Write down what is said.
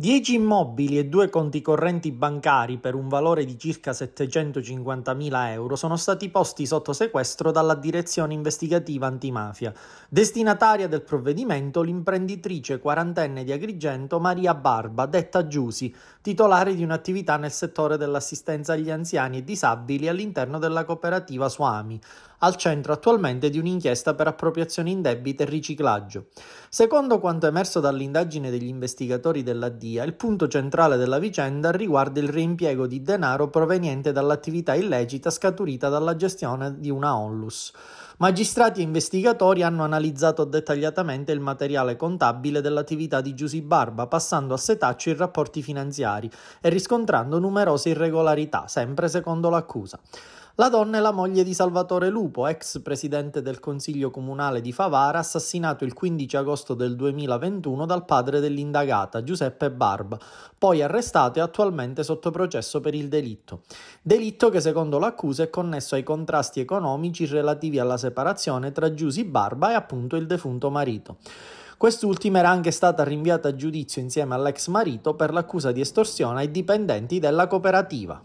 10 immobili e due conti correnti bancari per un valore di circa 750.000 euro sono stati posti sotto sequestro dalla Direzione Investigativa Antimafia. Destinataria del provvedimento l'imprenditrice quarantenne di Agrigento Maria Barba, detta Giusi, titolare di un'attività nel settore dell'assistenza agli anziani e disabili all'interno della cooperativa Suami, al centro attualmente di un'inchiesta per appropriazione in indebita e riciclaggio. Secondo quanto emerso dall'indagine degli investigatori della D malattia, il punto centrale della vicenda riguarda il reimpiego di denaro proveniente dall'attività illecita scaturita dalla gestione di una onlus. Magistrati e investigatori hanno analizzato dettagliatamente il materiale contabile dell'attività di Giusy Barba, passando a setaccio i rapporti finanziari e riscontrando numerose irregolarità, sempre secondo l'accusa. La donna è la moglie di Salvatore Lupo, ex presidente del Consiglio Comunale di Favara, assassinato il 15 agosto del 2021 dal padre dell'indagata, Giuseppe Barba, poi arrestato e attualmente sotto processo per il delitto. Delitto che secondo l'accusa è connesso ai contrasti economici relativi alla separazione tra Giusy Barba e appunto il defunto marito. Quest'ultima era anche stata rinviata a giudizio insieme all'ex marito per l'accusa di estorsione ai dipendenti della cooperativa.